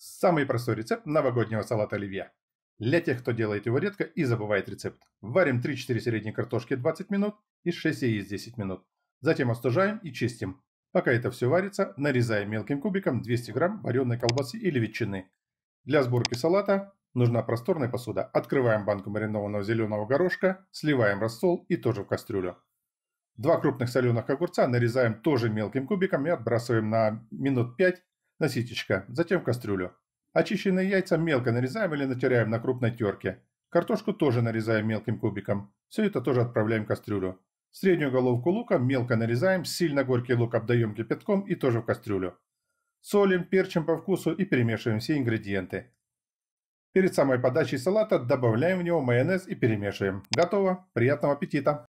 Самый простой рецепт новогоднего салата оливье. Для тех, кто делает его редко и забывает рецепт. Варим 3-4 средней картошки 20 минут и 6 яиц 10 минут. Затем остужаем и чистим. Пока это все варится, нарезаем мелким кубиком 200 грамм вареной колбасы или ветчины. Для сборки салата нужна просторная посуда. Открываем банку маринованного зеленого горошка, сливаем рассол и тоже в кастрюлю. Два крупных соленых огурца нарезаем тоже мелким кубиком и отбрасываем на минут 5 на затем в кастрюлю. Очищенные яйца мелко нарезаем или натираем на крупной терке. Картошку тоже нарезаем мелким кубиком. Все это тоже отправляем в кастрюлю. Среднюю головку лука мелко нарезаем, сильно горький лук обдаем кипятком и тоже в кастрюлю. Солим, перчим по вкусу и перемешиваем все ингредиенты. Перед самой подачей салата добавляем в него майонез и перемешиваем. Готово! Приятного аппетита!